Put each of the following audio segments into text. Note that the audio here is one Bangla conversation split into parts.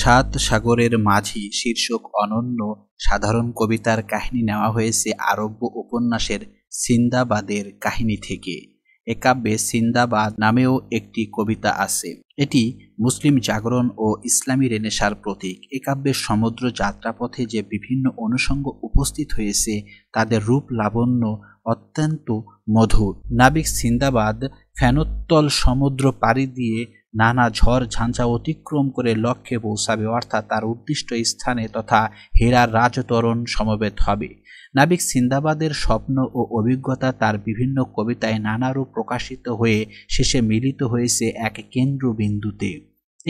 সাত সাগরের মাঝি শীর্ষক অনন্য সাধারণ কবিতার কাহিনী নেওয়া হয়েছে আরব্য উপন্যাসের সিন্দাবাদের কাহিনী থেকে এ কাব্যে সিন্দাবাদ নামেও একটি কবিতা আছে এটি মুসলিম জাগরণ ও ইসলামী রেনেসার প্রতীক এ কাব্যের সমুদ্র যাত্রাপথে যে বিভিন্ন অনুষঙ্গ উপস্থিত হয়েছে তাদের রূপ লাবণ্য অত্যন্ত মধুর নাবিক সিন্দাবাদ ফ্যানোত্তল সমুদ্র পাড়ি দিয়ে নানা ঝড় ঝাঞ্ঝা অতিক্রম করে লক্ষ্যে পৌঁছাবে অর্থাৎ তার উদ্দিষ্ট স্থানে তথা হেরার রাজতরণ সমবেত হবে নাবিক সিন্দাবাদের স্বপ্ন ও অভিজ্ঞতা তার বিভিন্ন কবিতায় নানারূপ প্রকাশিত হয়ে শেষে মিলিত হয়েছে এক কেন্দ্রবিন্দুতে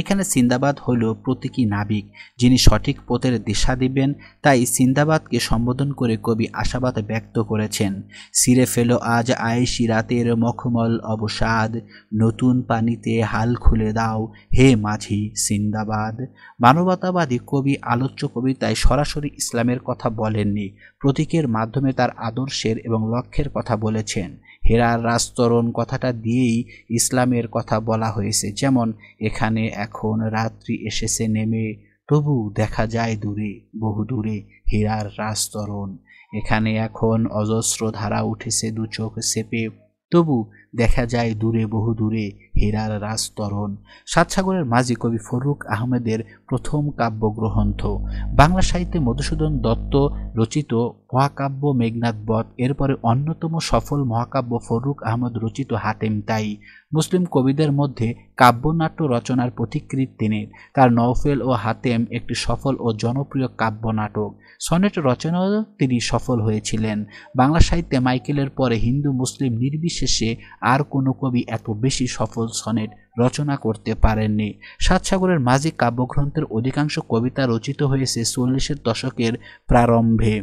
এখানে সিন্দাবাদ হল প্রতীকী নাবিক যিনি সঠিক পথের দিশা দিবেন তাই সিন্দাবাদকে সম্বোধন করে কবি আশাবাদ ব্যক্ত করেছেন সিরে ফেলো আজ আয়েসি রাতের মখমল অবসাদ নতুন পানিতে হাল খুলে দাও হে মাঝি সিন্দাবাদ মানবতাবাদী কবি আলোচ্য কবিতায় সরাসরি ইসলামের কথা বলেননি প্রতীকের মাধ্যমে তার আদর্শের এবং লক্ষ্যের কথা বলেছেন হেরার রাস্তরণ কথাটা দিয়েই ইসলামের কথা বলা হয়েছে যেমন এখানে এখন রাত্রি এসেছে নেমে তবু দেখা যায় দূরে বহু দূরে হেরার রাস্তরণ এখানে এখন অজস্র ধারা উঠেছে দু চোখ সেপে তবু দেখা যায় দূরে বহু দূরে হীরার রাজতরণ সাতসাগরের মাঝি কবি ফরুক আহমেদের প্রথম কাব্যগ্রন্থ বাংলা সাহিত্যে মধুসূদন দত্ত রচিত মহাকাব্য মেঘনাথ বধ এরপরে অন্যতম সফল মহাকাব্য ফরুক আহমদ রচিত হাতেম তাই মুসলিম কবিদের মধ্যে কাব্যনাট্য রচনার পথিকৃত তিনি তার নওফেল ও হাতেম একটি সফল ও জনপ্রিয় কাব্যনাটক সনেট রচনাও তিনি সফল হয়েছিলেন বাংলা সাহিত্যে মাইকেলের পরে হিন্দু মুসলিম নির্বিশেষে আর কোনো কবি এত বেশি সফল সনেট রচনা করতে পারেননি সাতসাগরের মাঝি কাব্যগ্রন্থের অধিকাংশ কবিতা রচিত হয়েছে চল্লিশের দশকের প্রারম্ভে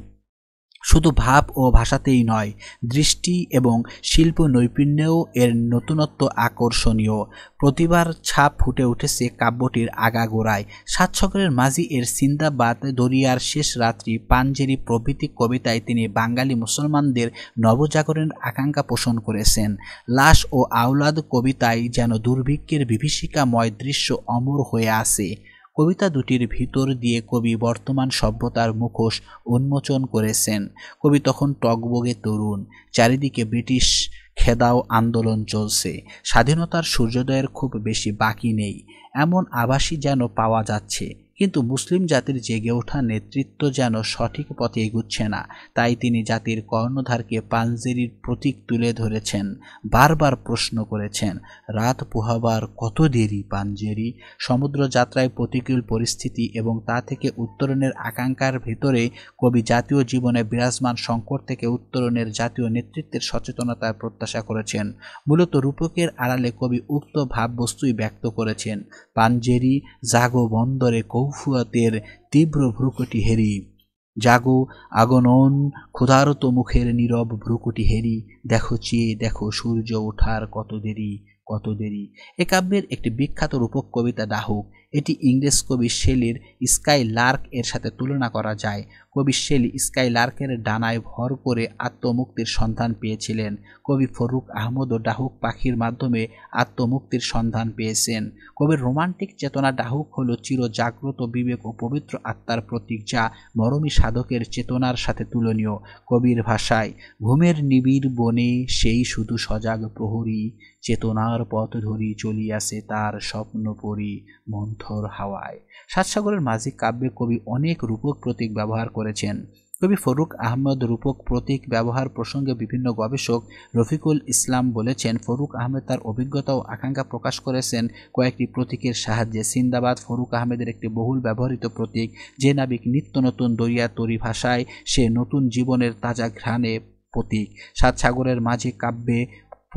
শুধু ভাব ও ভাষাতেই নয় দৃষ্টি এবং শিল্প নৈপুণ্যেও এর নতুনত্ব আকর্ষণীয় প্রতিবার ছাপ ফুটে উঠেছে কাব্যটির আগাগোড়ায় সাত সকলের মাঝি এর সিন্দাবাদ দরিয়ার শেষ রাত্রি পাঞ্জেরি প্রভৃতি কবিতায় তিনি বাঙালি মুসলমানদের নবজাগরণের আকাঙ্ক্ষা পোষণ করেছেন লাশ ও আওলাদ কবিতায় যেন দুর্ভিক্ষের বিভীষিকাময় দৃশ্য অমর হয়ে আছে কবিতা দুটির ভিতর দিয়ে কবি বর্তমান সভ্যতার মুখোশ উন্মোচন করেছেন কবি তখন টগবগে তরুণ চারিদিকে ব্রিটিশ খেদাও আন্দোলন চলছে স্বাধীনতার সূর্যোদয়ের খুব বেশি বাকি নেই এমন আভাসই যেন পাওয়া যাচ্ছে কিন্তু মুসলিম জাতির জেগে ওঠা নেতৃত্ব যেন সঠিক পথে এগুচ্ছে না তাই তিনি জাতির কর্ণধারকে পাঞ্জেরির প্রতীক তুলে ধরেছেন বারবার প্রশ্ন করেছেন রাত পোহাবার কত দেরি পাঞ্জেরি সমুদ্র যাত্রায় প্রতিকূল পরিস্থিতি এবং তা থেকে উত্তরণের আকাঙ্ক্ষার ভেতরে কবি জাতীয় জীবনে বিরাজমান সংকট থেকে উত্তরণের জাতীয় নেতৃত্বের সচেতনতার প্রত্যাশা করেছেন মূলত রূপকের আড়ালে কবি উক্ত ভাববস্তুই ব্যক্ত করেছেন পাঞ্জেরি জাগো বন্দরে কৌ ফুয়াতের তীব্র ভ্রুকটি হেরি জাগো আগনন ক্ষুধারত মুখের নীরব ভ্রুকুটি হেরি দেখো চেয়ে দেখো সূর্য ওঠার কত দেরি কত দেরি এ কাব্যের একটি বিখ্যাত রূপক কবিতা ডাহুক এটি ইংরেজ কবি শেলির স্কাই লার্ক এর সাথে তুলনা করা যায় কবি শেলি স্কাই লার্কের ডানায় ভর করে আত্মমুক্তির সন্ধান পেয়েছিলেন কবি ফরুক আহমদও ডাহুক পাখির মাধ্যমে আত্মমুক্তির সন্ধান পেয়েছেন কবির রোমান্টিক চেতনা ডাহুক হল চিরজাগ্রত বিবেক ও পবিত্র আত্মার প্রতীক যা মরমী সাধকের চেতনার সাথে তুলনীয় কবির ভাষায় ঘুমের নিবিড় বনে সেই শুধু সজাগ প্রহরী চেতনার পথ ধরি চলিয়াছে তার স্বপ্ন পরি মন্ত্র থর হাওয়ায় সাতসাগরের মাঝে কাব্যে কবি অনেক রূপক প্রতীক ব্যবহার করেছেন কবি ফরুক আহমদ রূপক প্রতীক ব্যবহার প্রসঙ্গে বিভিন্ন গবেষক রফিকুল ইসলাম বলেছেন ফরুক আহমেদ তার অভিজ্ঞতা ও আকাঙ্ক্ষা প্রকাশ করেছেন কয়েকটি প্রতীকের সাহায্যে সিন্দাবাদ ফরুক আহমেদের একটি বহুল ব্যবহৃত প্রতীক যে নাবিক নিত্য নতুন দরিয়া তরি ভাষায় সে নতুন জীবনের তাজা ঘ্রাণে প্রতীক সাত সাগরের মাঝে কাব্যে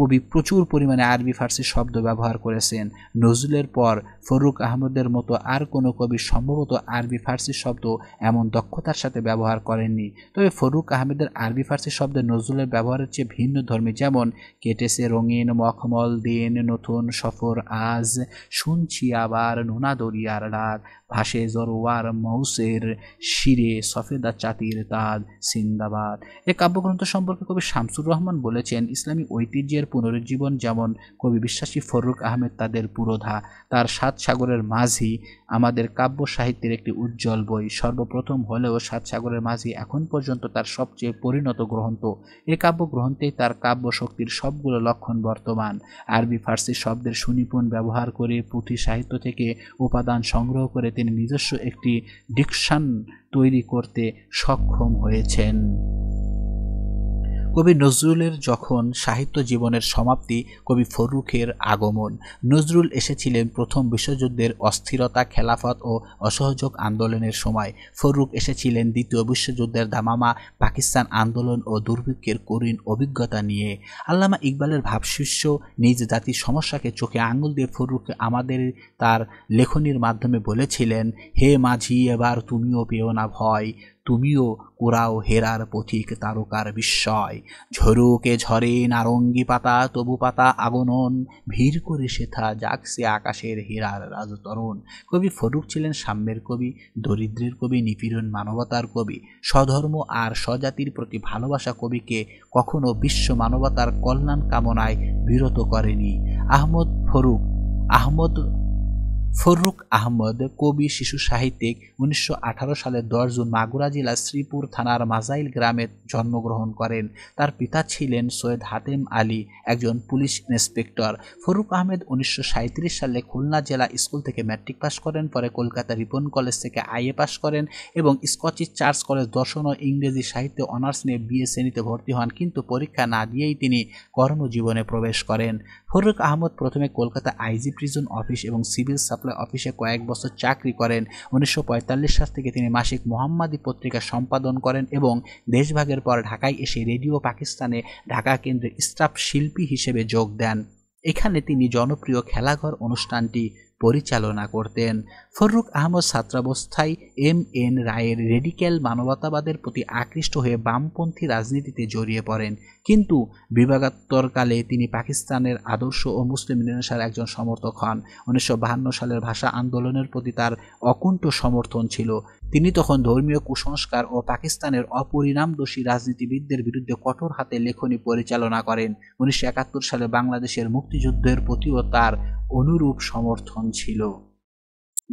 কবি প্রচুর পরিমাণে আরবি ফার্সি শব্দ ব্যবহার করেছেন নজরুলের পর ফরুক আহমদের মতো আর কোনো কবি সম্ভবত আরবি ফার্সি শব্দ এমন দক্ষতার সাথে ব্যবহার করেননি তবে ফরুক আহমেদের আরবি ফার্সি শব্দে নজরুলের ব্যবহারের চেয়ে ভিন্ন ধর্মী যেমন কেটেছে রঙিন মখমল দিন নতুন সফর আজ শুনছি আবার নোনা দরিয়ার রাত ভাসে জরোয়ার মৌসের শিরে সফেদা চাতির তাদ সিন্দাবাদ এ কাব্যগ্রন্থ সম্পর্কে কবি শামসুর রহমান বলেছেন ইসলামী ঐতিহ্যের মানুষের পুনরুজ্জীবন যেমন কবি বিশ্বাসী ফরুক আহমেদ তাদের পুরোধা তার সাত সাগরের মাঝি আমাদের কাব্য সাহিত্যের একটি উজ্জ্বল বই সর্বপ্রথম হলেও সাত সাগরের মাঝি এখন পর্যন্ত তার সবচেয়ে পরিণত গ্রন্থ এ কাব্য গ্রন্থেই তার কাব্য শক্তির সবগুলো লক্ষণ বর্তমান আরবি ফার্সি শব্দের সুনিপুণ ব্যবহার করে পুঁথি সাহিত্য থেকে উপাদান সংগ্রহ করে তিনি নিজস্ব একটি ডিকশন তৈরি করতে সক্ষম হয়েছেন কবি নজরুলের যখন সাহিত্য জীবনের সমাপ্তি কবি ফরুখের আগমন নজরুল এসেছিলেন প্রথম বিশ্বযুদ্ধের অস্থিরতা খেলাফত ও অসহযোগ আন্দোলনের সময় ফরুক এসেছিলেন দ্বিতীয় বিশ্বযুদ্ধের দামামা পাকিস্তান আন্দোলন ও দুর্ভিক্ষের করিন অভিজ্ঞতা নিয়ে আল্লামা ইকবালের ভাবশিষ্য নিজ জাতির সমস্যাকে চোখে আঙুল দিয়ে ফরুক আমাদের তার লেখনীর মাধ্যমে বলেছিলেন হে মাঝি এবার তুমিও পেও না ভয় তুমিও কোরাও হেরার পথিক তারকার বিস্ময় ঝরুকে ঝরে নারঙ্গি পাতা তবু পাতা আগনন ভিড় করে সেথা জাগছে আকাশের হেরার রাজতরণ কবি ফরুক ছিলেন সাম্যের কবি দরিদ্রের কবি নিপীড়ন মানবতার কবি স্বধর্ম আর স্বজাতির প্রতি ভালোবাসা কবিকে কখনো বিশ্ব মানবতার কল্যাণ কামনায় বিরত করেনি আহমদ ফরুক আহমদ ফরুক আহমদ কবি শিশু সাহিত্যিক উনিশশো সালের দশ জুন মাগুরা জেলার শ্রীপুর থানার মাজাইল গ্রামে জন্মগ্রহণ করেন তার পিতা ছিলেন সৈয়দ হাতেম আলী একজন পুলিশ ইন্সপেক্টর ফরুক আহমেদ উনিশশো সালে খুলনা জেলা স্কুল থেকে ম্যাট্রিক পাশ করেন পরে কলকাতা রিপন কলেজ থেকে আইএ পাশ করেন এবং স্কচিস চার্চ কলেজ দর্শন ও ইংরেজি সাহিত্যে অনার্স নিয়ে বিএ শ্রেণীতে ভর্তি হন কিন্তু পরীক্ষা না দিয়েই তিনি কর্মজীবনে প্রবেশ করেন ফরুক আহমদ প্রথমে কলকাতা আইজি প্রিজন অফিস এবং সিভিল সাপ সার্কুলার অফিসে কয়েক বছর চাকরি করেন উনিশশো সাল থেকে তিনি মাসিক মোহাম্মদী পত্রিকা সম্পাদন করেন এবং দেশভাগের পর ঢাকায় এসে রেডিও পাকিস্তানে ঢাকা কেন্দ্রের স্টাফ শিল্পী হিসেবে যোগ দেন এখানে তিনি জনপ্রিয় খেলাঘর অনুষ্ঠানটি পরিচালনা করতেন ফরুক আহমদ ছাত্রাবস্থায় এম এন রায়ের রেডিক্যাল মানবতাবাদের প্রতি আকৃষ্ট হয়ে বামপন্থী রাজনীতিতে জড়িয়ে পড়েন কিন্তু বিভাগাত্তরকালে তিনি পাকিস্তানের আদর্শ ও মুসলিম নিরাশার একজন সমর্থক হন উনিশশো সালের ভাষা আন্দোলনের প্রতি তার অকুণ্ঠ সমর্থন ছিল তিনি তখন ধর্মীয় কুসংস্কার ও পাকিস্তানের অপরিণামদোষী রাজনীতিবিদদের বিরুদ্ধে কঠোর হাতে লেখনী পরিচালনা করেন উনিশশো সালে বাংলাদেশের মুক্তিযুদ্ধের প্রতিও তার অনুরূপ সমর্থন ছিল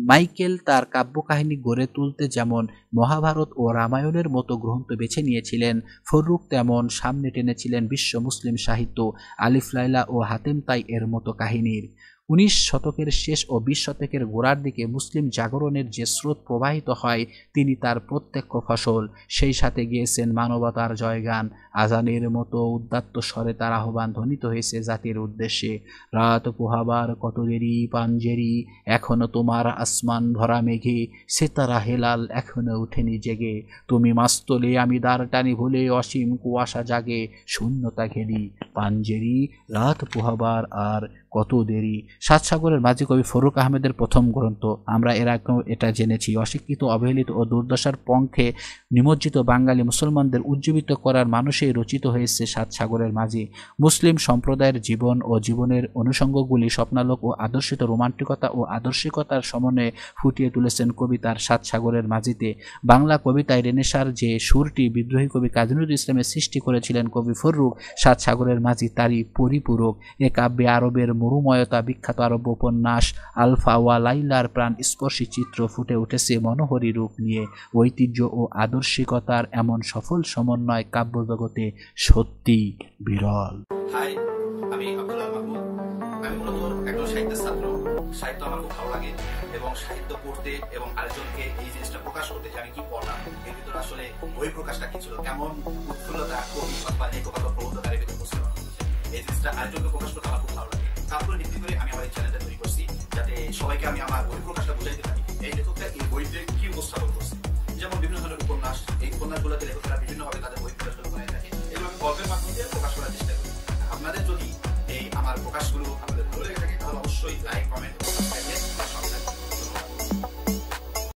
মাইকেল তার কাব্যকাহিনী গড়ে তুলতে যেমন মহাভারত ও রামায়ণের মতো গ্রন্থ বেছে নিয়েছিলেন ফররুখ তেমন সামনে টেনেছিলেন বিশ্ব মুসলিম সাহিত্য আলিফ লাইলা ও হাতেম তাই এর মতো কাহিনীর উনিশ শতকের শেষ ও বিশ শতকের গোড়ার দিকে মুসলিম জাগরণের যে স্রোত প্রবাহিত হয় তিনি তার প্রত্যক্ষ ফসল সেই সাথে গিয়েছেন মানবতার জয়গান আজানের মতো উদ্দাত্ত স্বরে তার আহ্বান ধ্বনিত হয়েছে জাতির উদ্দেশ্যে রাত পোহাবার কত দেরি পাঞ্জেরি এখনো তোমার আসমান ভরা মেঘে সেতারা হেলাল এখনো উঠেনি জেগে তুমি মাস্তলে আমি দ্বার টানি ভুলে অসীম কুয়াশা জাগে শূন্যতা ঘেরি পাঞ্জেরি রাত পোহাবার আর কত দেরি সাত সাগরের মাঝি কবি ফরুক আহমেদের প্রথম গ্রন্থ আমরা এর আগেও এটা জেনেছি অশিক্ষিত অবহেলিত ও দুর্দশার পঙ্খে নিমজ্জিত বাঙালি মুসলমানদের উজ্জীবিত করার মানুষেই রচিত হয়েছে সাত সাগরের মাঝি মুসলিম সম্প্রদায়ের জীবন ও জীবনের অনুষঙ্গগুলি স্বপ্নালোক ও আদর্শিত রোমান্টিকতা ও আদর্শিকতার সমন্বয়ে ফুটিয়ে তুলেছেন কবি তার সাত সাগরের মাঝিতে বাংলা কবিতায় রেনেসার যে সুরটি বিদ্রোহী কবি কাজিনুল ইসলামের সৃষ্টি করেছিলেন কবি ফরুক সাত সাগরের মাঝি তারই পরিপূরক এ কাব্যে আরবের মরুময়তা বিখ্যাত আরব্য উপন্যাস আলফা ওয়া লাইলার প্রাণ স্পর্শী চিত্র ফুটে উঠেছে মনোহরী রূপ নিয়ে ঐতিহ্য ও আদর্শিকতার এমন সফল সমন্বয় কাব্যজগতে সত্যি বিরল সাহিত্য আমার খুব ভালো লাগে এবং সাহিত্য পড়তে এবং আরেকজনকে এই জিনিসটা প্রকাশ করতে কি এর ভিতরে আসলে বই প্রকাশটা কি ছিল কেমন উৎফুল্লতা কবি বা ভিতরে এই জিনিসটা আরেকজনকে প্রকাশ করতে আমার খুব ভালো লাগে তারপরে ভিত্তি করে আমি আমার এই চ্যানেলটা তৈরি করছি যাতে সবাইকে আমি আমার বই বুঝাইতে পারি এই লেখকটা এই বইতে কি উপস্থাপন করছে যেমন বিভিন্ন ধরনের উপন্যাস এই উপন্যাসগুলোতে লেখকরা